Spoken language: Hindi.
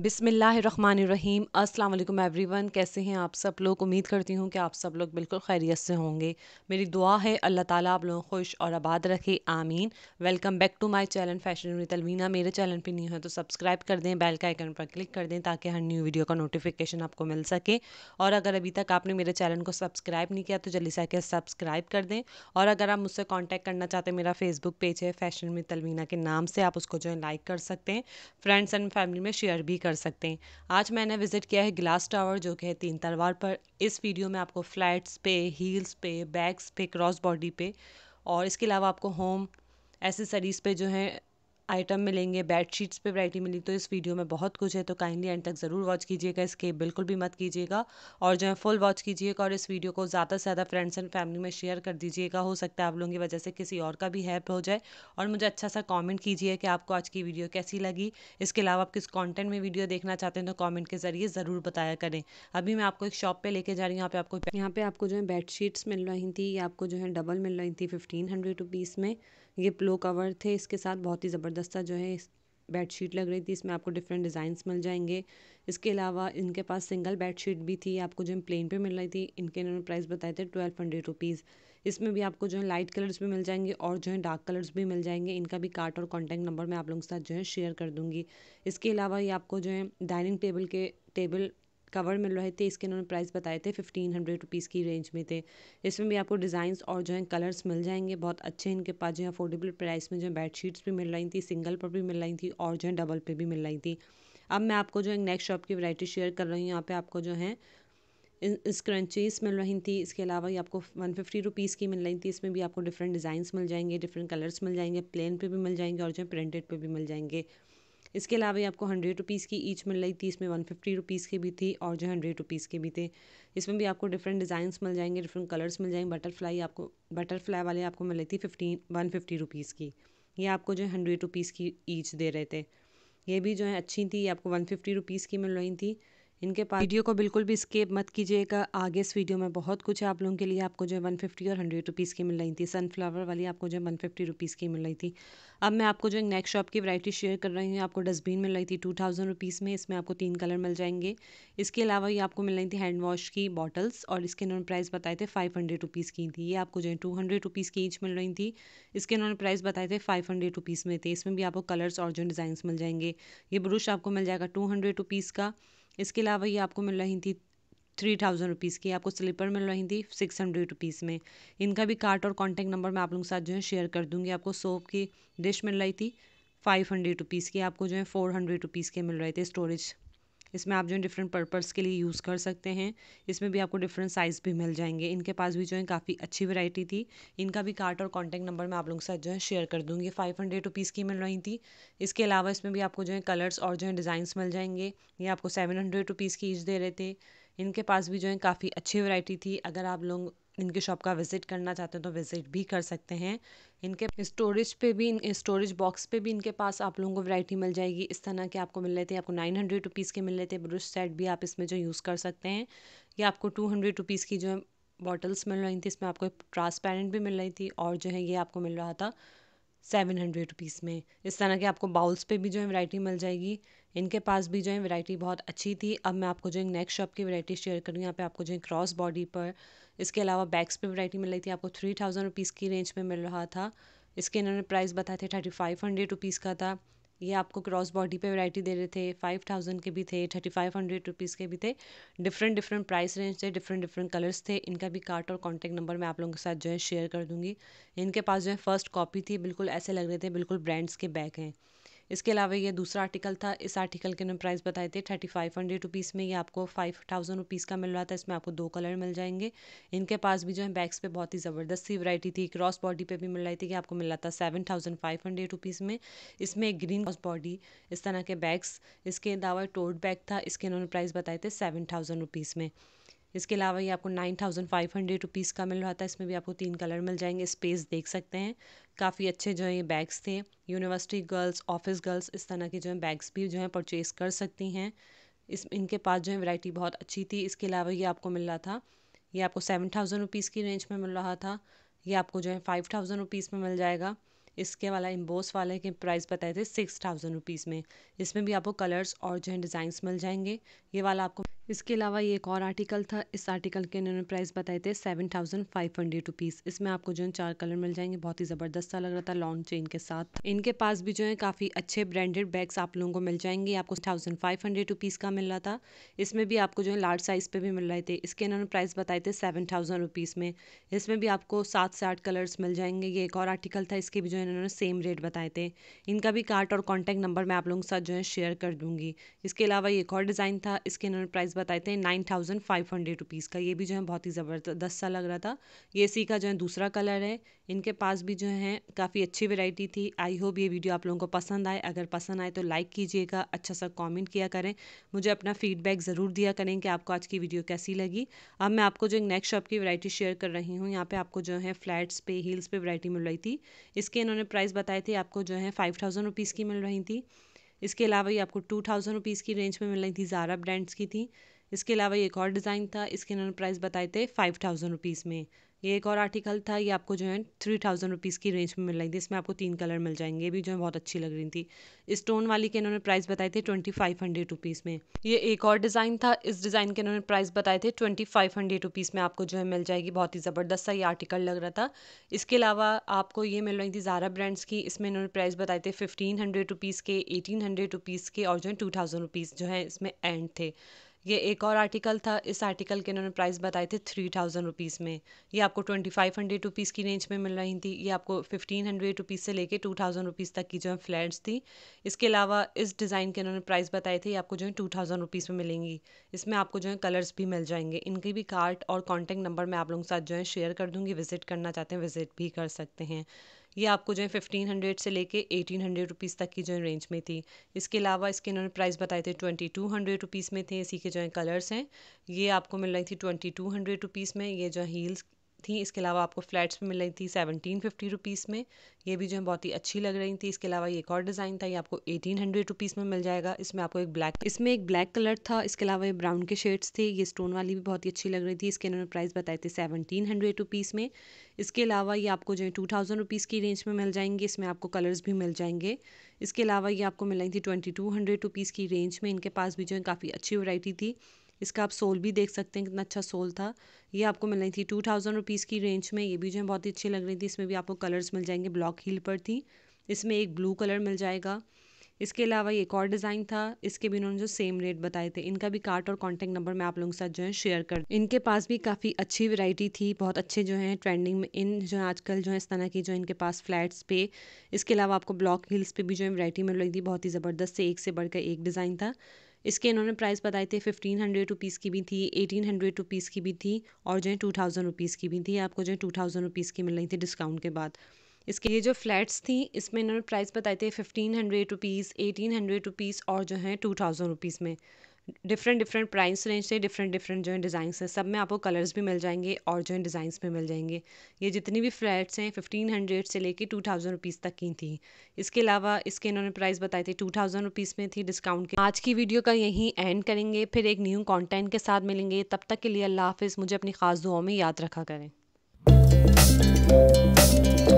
बिसमीम अस्सलाम एवरीवन कैसे हैं आप सब लोग उम्मीद करती हूँ कि आप सब लोग बिल्कुल खैरियत से होंगे मेरी दुआ है अल्लाह ताला आप लोगों को खुश और आबाद रखे आमीन welcome back to my channel fashion with मेरे चैनल पे नहीं है तो सब्सक्राइब कर दें बेल का आइकन पर क्लिक कर दें ताकि हर न्यू वीडियो का नोटिफिकेशन आपको मिल सके और अगर अभी तक आपने मेरे चैनल को सब्सक्राइब नहीं किया तो जल्दी से आकर सब्सक्राइब कर दें और अगर आप मुझसे कॉन्टैक्ट करना चाहते हैं मेरा फेसबुक पेज है फैशन विद के नाम से आप उसको जो है लाइक कर सकते हैं फ्रेंड्स एंड फैमिली में शेयर भी कर सकते हैं आज मैंने विज़िट किया है ग्लास टावर जो कि है तीन तलवार पर इस वीडियो में आपको फ्लैट्स पे हील्स पे बैग्स पे क्रॉस बॉडी पे और इसके अलावा आपको होम एसेसरीज़ पे जो है आइटम मिलेंगे बेडशीट्स पे वैरायटी मिली तो इस वीडियो में बहुत कुछ है तो काइंडली एंड तक ज़रूर वॉच कीजिएगा इसके बिल्कुल भी मत कीजिएगा और जो है फुल वॉच कीजिएगा और इस वीडियो को ज़्यादा से ज़्यादा फ्रेंड्स एंड फैमिली में शेयर कर दीजिएगा हो सकता है आप लोगों की वजह से किसी और का भी हेल्प हो जाए और मुझे अच्छा सा कॉमेंट कीजिए कि आपको आज की वीडियो कैसी लगी इसके अलावा आप किस कॉन्टेंट में वीडियो देखना चाहते हैं तो कॉमेंट के ज़रिए ज़रूर बताया करें अभी मैं आपको एक शॉप पर लेके जा रही हूँ यहाँ पर आपको यहाँ पर आपको जो है बेडशीट्स मिल रही थी आपको जो है डबल मिल रही थी फिफ्टीन हंड्रेड रुपीज़ में ये प्लो कवर थे इसके साथ बहुत ही ज़बरदस्त जो है इस बेडशीट लग रही थी इसमें आपको डिफरेंट डिज़ाइंस मिल जाएंगे इसके अलावा इनके पास सिंगल बेडशीट भी थी आपको जो प्लेन पे मिल रही थी इनके इन्होंने प्राइस बताए थे ट्वेल्व हंड्रेड रुपीज़ इसमें भी आपको जो है लाइट कलर्स भी मिल जाएंगे और जो है डार्क कलर्स भी मिल जाएंगे इनका भी कार्ट और कॉन्टैक्ट नंबर मैं आप लोगों के साथ जो है शेयर कर दूँगी इसके अलावा ये आपको जो है डाइनिंग टेबल के टेबल कवर मिल रहे थे इसके इन्होंने प्राइस बताए थे फिफ्टीन हंड्रेड रुपीज़ की रेंज में थे इसमें भी आपको डिज़ाइंस और जो है कलर्स मिल जाएंगे बहुत अच्छे इनके पास जो है अफोर्डेबल प्राइस में जो है बेडशीट्स भी मिल रही थी सिंगल पर भी मिल रही थी और जो है डबल पर भी मिल रही थी अब मैं आपको जो है नेक्स्ट शॉप की वरायटी शेयर कर रही हूँ यहाँ पर आपको जो है स्क्रंचीज मिल रही थी इसके अलावा ये आपको वन फिफ्टी रुपीज़ की मिल रही थी इसमें भी आपको डिफरेंट डिज़ाइंस मिल जाएंगे डिफरेंट कलर्स मिल जाएंगे प्लेन पे भी मिल जाएंगे और जो है प्रिंटेड पे भी मिल जाएंगे इसके अलावा ये आपको हंड्रेड रुपीज़ की ईच मिल रही थी इसमें वन फिफ्टी रुपीज़ की भी थी और जो हंड्रेड रुपीज़ के भी थे इसमें भी आपको डिफरेंट डिज़ाइंस मिल जाएंगे डिफरेंट कलर्स मिल जाएंगे बटरफ्लाई आपको बटरफ्लाई वाले आपको मिल रही थी फिफ्टीन वन फिफ्टी रुपीज़ की ये आपको जो है हंड्रेड रुपीज़ की ईच दे रहे थे ये भी जो है अच्छी थी ये आपको वन फिफ्टी रुपीज़ की मिल रही थी इनके पास वीडियो को बिल्कुल भी स्केप मत कीजिएगा आगे इस वीडियो में बहुत कुछ है आप लोगों के लिए आपको जो है वन फिफ्टी और हंड्रेड रुपीज़ की मिल रही थी सनफ्लावर वाली आपको जो है वन फिफ्टी रुपीज़ की मिल रही थी अब मैं आपको जो एक नेक्स्ट शॉप की वैरायटी शेयर कर रही हूँ आपको डस्टबिन मिल रही थी टू थाउजेंड रुपीज़ में इसमें आपको तीन कलर मिल जाएंगे इसके अलावा ये आपको मिल रही थी हैंड वॉश की बॉटल्स और इसके इन्होंने प्राइस बताए थे फाइव हंड्रेड रुपीज़ की थी ये आपको जो है टू हंड्रेड रुपीज़ की ईच मिल रही थी इसके इन्होंने प्राइस बताए थे फाइव हंड्रेड रुपीज़ में थे इसमें भी आपको कलर्स और जो डिज़ाइन मिल जाएंगे ये ब्रश आपको मिल जाएगा टू हंड्रेड रुपीज़ का इसके अलावा ये आपको मिल रही थी थ्री थाउजेंड रुपीज़ की आपको स्लीपर मिल रही थी सिक्स हंड्रेड रुपीज़ में इनका भी कार्ट और कॉन्टैक्ट नंबर मैं आप लोगों के साथ जो है शेयर कर दूँगी आपको सोप की डिश मिल रही थी फाइव हंड्रेड रुपीज़ की आपको जो है फोर हंड्रेड रुपीज़ के मिल रहे थे स्टोरेज इसमें आप जो है डिफरेंट पर्पज़ के लिए यूज़ कर सकते हैं इसमें भी आपको डिफरेंट साइज़ भी मिल जाएंगे इनके पास भी जो है काफ़ी अच्छी वैरायटी थी इनका भी कार्ट और कॉन्टैक्ट नंबर मैं आप लोगों के साथ जो है शेयर कर दूँगी फाइव हंड्रेड रुपीज़ की मिल रही थी इसके अलावा इसमें भी आपको जो है कलर्स और जो है डिज़ाइंस मिल जाएंगे ये आपको सेवन हंड्रेड रुपीज़ की ईच दे रहे थे इनके पास भी जो है काफ़ी अच्छी वैरायटी थी अगर आप लोग इनकी शॉप का विज़िट करना चाहते हैं तो विज़िट भी कर सकते हैं इनके स्टोरेज पे भी इन स्टोरेज बॉक्स पे भी इनके पास आप लोगों को वैरायटी मिल जाएगी इस तरह के आपको मिल रहे थे आपको नाइन हंड्रेड रुपीज़ के मिल रहे थे ब्रश सेट भी आप इसमें जो यूज़ कर सकते हैं या आपको टू हंड्रेड रुपीज़ की जो है बॉटल्स मिल रही थी इसमें आपको ट्रांसपेरेंट भी मिल रही थी और जो है ये आपको मिल रहा था सेवन हंड्रेड रुपीज़ में इस तरह के आपको बाउल्स पे भी जो है वैरायटी मिल जाएगी इनके पास भी जो है वैरायटी बहुत अच्छी थी अब मैं आपको जो है नेक्स्ट शॉप की वैरायटी शेयर करूँगी यहाँ पे आपको जो है क्रॉस बॉडी पर इसके अलावा बैग्स पे वैरायटी मिल रही थी आपको थ्री थाउजेंड रुपीज़ की रेंज में मिल रहा था इसके इन्होंने प्राइस बताए थे थर्टी फाइव हंड्रेड रुपीज़ का था ये आपको क्रॉस बॉडी पे वैरायटी दे रहे थे फाइव थाउजेंड के भी थे थर्टी फाइव हंड्रेड रुपीज़ के भी थे डिफरेंट डिफरेंट प्राइस रेंज थे डिफरेंट डिफरेंट कलर्स थे इनका भी कार्ट और कॉन्टैक्ट नंबर मैं आप लोगों के साथ जो है शेयर कर दूँगी इनके पास जो है फर्स्ट कॉपी थी बिल्कुल ऐसे लग रहे थे बिल्कुल ब्रांड्स के बैग हैं इसके अलावा ये दूसरा आर्टिकल था इस आर्टिकल के उन्होंने प्राइस बताए थे थर्टी फाइव हंड्रेड रुपीज़ में ये आपको फाइव थाउजेंड रुपीज़ का मिल रहा था इसमें आपको दो कलर मिल जाएंगे इनके पास भी जो है बैग्स पे बहुत ही ज़बरदस्त सी वरायटी थी क्रॉस बॉडी पे भी मिल रही थी कि आपको मिल रहा था seven thousand five hundred rupees में इसमें एक ग्रीन क्रॉस बॉडी इस तरह के बैग्स इसके अलावा टोट बैग था इसके इन्होंने प्राइस बताए थे सेवन थाउजेंड रुपीज़ में इसके अलावा ये आपको nine thousand five hundred rupees का मिल रहा था इसमें भी आपको तीन कलर मिल जाएंगे स्पेस देख सकते हैं काफ़ी अच्छे जो है ये बैग्स थे यूनिवर्सिटी गर्ल्स ऑफिस गर्ल्स इस तरह के जो हैं बैग्स भी जो है परचेज़ कर सकती हैं इस इनके पास जो है वैरायटी बहुत अच्छी थी इसके अलावा ये आपको मिल रहा था ये आपको सेवन थाउजेंड रुपीज़ की रेंज में मिल रहा था ये आपको जो है फाइव थाउजेंड रुपीज़ में मिल जाएगा इसके वाला इम्बोस वाले के प्राइस बताए थे सिक्स थाउजेंड रुपीज़ में इसमें भी आपको कलर्स और जो है डिज़ाइंस मिल जाएंगे ये वाला आपको इसके अलावा ये एक और आर्टिकल था इस आर्टिकल के इन्होंने प्राइस बताए थे seven thousand five hundred rupees इसमें आपको जो है चार कलर मिल जाएंगे बहुत ही ज़बरदस्त सा लग रहा था लॉन्ग चेन के साथ इनके पास भी जो है काफ़ी अच्छे ब्रांडेड बैग्स आप लोगों को मिल जाएंगे आपको थाउजेंड फाइव हंड्रेड रुपीज़ का मिल रहा था इसमें भी आपको जो है लार्ज साइज़ पर भी मिल रहे थे इसके इन्होंने प्राइस बताए थे सेवन थाउजेंड रुपीज़ में इसमें भी आपको सात से आठ कलर्स मिल जाएंगे ये एक और आर्टिकल था इसके भी जो है इन्होंने सेम रेट बताए थे इनका भी कार्ट और कॉन्टैक्ट नंबर मैं आप लोगों के साथ जो है शेयर कर दूंगी इसके अलावा एक और डिज़ाइन था इसके इन्होंने प्राइस बताए थे nine thousand five hundred rupees का ये भी जो है बहुत ही ज़बरदस्त सा लग रहा था ये सी का जो है दूसरा कलर है इनके पास भी जो है काफ़ी अच्छी वैरायटी थी आई होप ये वीडियो आप लोगों को पसंद आए अगर पसंद आए तो लाइक कीजिएगा अच्छा सा कमेंट किया करें मुझे अपना फीडबैक ज़रूर दिया करें कि आपको आज की वीडियो कैसी लगी अब मैं आपको जो एक नेक्स्ट शॉप की वैरायटी शेयर कर रही हूँ यहाँ पर आपको जो है फ्लैट्स पे हील्स पे वरायटी मिल रही थी इसके इन्होंने प्राइस बताए थे आपको जो है फाइव थाउजेंड रुपीज़ की मिल रही थी इसके अलावा ये आपको टू थाउजेंड रुपीज़ की रेंज में मिल रही थी ज़ारा ब्रांड्स की थी इसके अलावा ये एक और डिज़ाइन था इसके इन्होंने प्राइस बताए थे फाइव थाउजेंड रुपीज़ में ये एक और आर्टिकल था ये आपको जो है थ्री थाउजेंड रुपीज़ की रेंज में मिल रही थी इसमें आपको तीन कलर मिल जाएंगे ये भी जो है बहुत अच्छी लग रही थी स्टोन वाली के इन्होंने प्राइस बताए थे ट्वेंटी फाइव हंड्रेड रुपीज़ में ये एक और डिज़ाइन था इस डिज़ाइन के इन्होंने प्राइस बताए थे ट्वेंटी फाइव हंड्रेड रुपीज़ में आपको जो है मिल जाएगी बहुत ही ज़बरदस्त सा ये आर्टिकल लग रहा था इसके अलावा आपको ये मिल रही थी ज़ारा ब्रांड्स की इसमें इन्होंने प्राइस बताए थे फिफ्टीन हंड्रेड रुपीज़ के एटीन हंड्रेड रुपीज़ के और जो है टू थाउजेंड रुपीज़ जो है इसमें एंड थे ये एक और आर्टिकल था इस आर्टिकल के इन्होंने प्राइस बताए थे थ्री थाउजेंड रुपीज़ में ये आपको ट्वेंटी फाइव हंड्रेड रुपीज़ की रेंज में मिल रही थी ये आपको फिफ्टीन हंड्रेड रुपीज़ से लेके टू थाउजेंड रुपीज़ तक की जो है फ्लैट्स थी इसके अलावा इस डिज़ाइन के इन्होंने प्राइस बताए थे ये आपको जो है टू थाउजेंड रुपीज़ में मिलेंगी इसमें आपको जो है कलर्स भी मिल जाएंगे इनकी भी कार्ट और कॉन्टैक्ट नंबर मैं आप लोगों के साथ जो है शेयर कर दूँगी विजिट करना चाहते हैं विजिट भी कर सकते हैं ये आपको जो है फिफ्टीन हंड्रेड से लेके एटीन हंड्रेड रुपीज़ तक की जो है रेंज में थी इसके अलावा इसके इन्होंने प्राइस बताए थे ट्वेंटी टू हंड्रेड रुपीज़ में थे इसी के जो है कलर्स हैं ये आपको मिल रही थी ट्वेंटी टू हंड्रेड रुपीज़ में ये जो हील्स थी इसके अलावा आपको फ्लैट्स भी मिल रही थी सेवनटीन फिफ्टी रुपीज़ में ये भी जो है बहुत ही अच्छी लग रही थी इसके अलावा एक और डिज़ाइन था ये आपको एटीन हंड्रेड रुपीज़ में मिल जाएगा इसमें आपको एक ब्लैक इसमें एक ब्लैक कलर था इसके अलावा ये ब्राउन के शेड्स थे ये स्टोन वाली भी बहुत ही अच्छी लग रही थी इसके इन्होंने प्राइस बताए थे सेवनटीन हंड्रेड रुपीज़ में इसके अलावा ये आपको जो है टू थाउजेंड रुपीज़ की रेंज में मिल जाएंगे इसमें आपको कलर्स भी मिल जाएंगे इसके अलावा ये आपको मिल रही थी ट्वेंटी टू हंड्रेड रुपीज़ की रेंज में इनके पास भी जो है काफ़ी अच्छी वैरायटी थी इसका आप सोल भी देख सकते हैं कितना अच्छा सोल था ये आपको मिल रही थी टू थाउजेंड रुपीज़ की रेंज में ये भी जो है बहुत ही अच्छी लग रही थी इसमें भी आपको कलर्स मिल जाएंगे ब्लॉक हील पर थी इसमें एक ब्लू कलर मिल जाएगा इसके अलावा एक और डिज़ाइन था इसके भी इन्होंने जो सेम रेट बताए थे इनका भी कार्ट और कॉन्टैक्ट नंबर मैं आप लोगों के साथ जो है शेयर कर इनके पास भी काफ़ी अच्छी वैरायटी थी बहुत अच्छे जो हैं ट्रेंडिंग में इन जो है आजकल जो है इस तरह की जो इनके पास फ्लैट्स पे इसके अलावा आपको ब्लॉक हिल्स पे भी जो है वरायटी मिल रही थी बहुत ही ज़बरदस्त से एक से बढ़कर एक डिज़ाइन था इसके इन्होंने प्राइस बताए थे फिफ्टीन हंड्रेड रुपीज़ की भी थी एटीन हंड्रेड रुपीज़ की भी थी और जो है टू थाउजेंड रुपीज़ की भी थी आपको जो है टू थाउजेंड रुपीज़ की मिल रही थी डिस्काउंट के बाद इसके ये जो फ्लैट्स थी इसमें इन्होंने प्राइस बताए थे fifteen hundred rupees eighteen hundred rupees और जो है टू थाउजेंड रुपीज़ में डिफरेंट डिफरेंट प्राइस रेंज से डिफरेंट डिफरेंट जो है डिज़ाइन हैं सब में आपको कलर्स भी मिल जाएंगे और जो है डिज़ाइन भी मिल जाएंगे ये जितनी भी फ्लैट्स हैं फिफ्टीन हंड्रेड से लेके टू थाउजेंड रुपीज़ तक की थी इसके अलावा इसके इन्होंने प्राइस बताए थे टू थाउजेंड रुपीज़ में थी डिस्काउंट के आज की वीडियो का यहीं एंड करेंगे फिर एक न्यू कॉन्टेंट के साथ मिलेंगे तब तक के लिए अल्लाह हाफिज़ मुझे अपनी ख़ास दुआओं में याद रखा करें